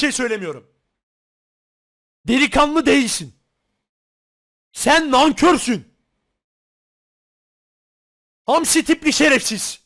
şey söylemiyorum. Delikanlı değilsin. Sen nankörsün. Hamsi tipli şerefsiz.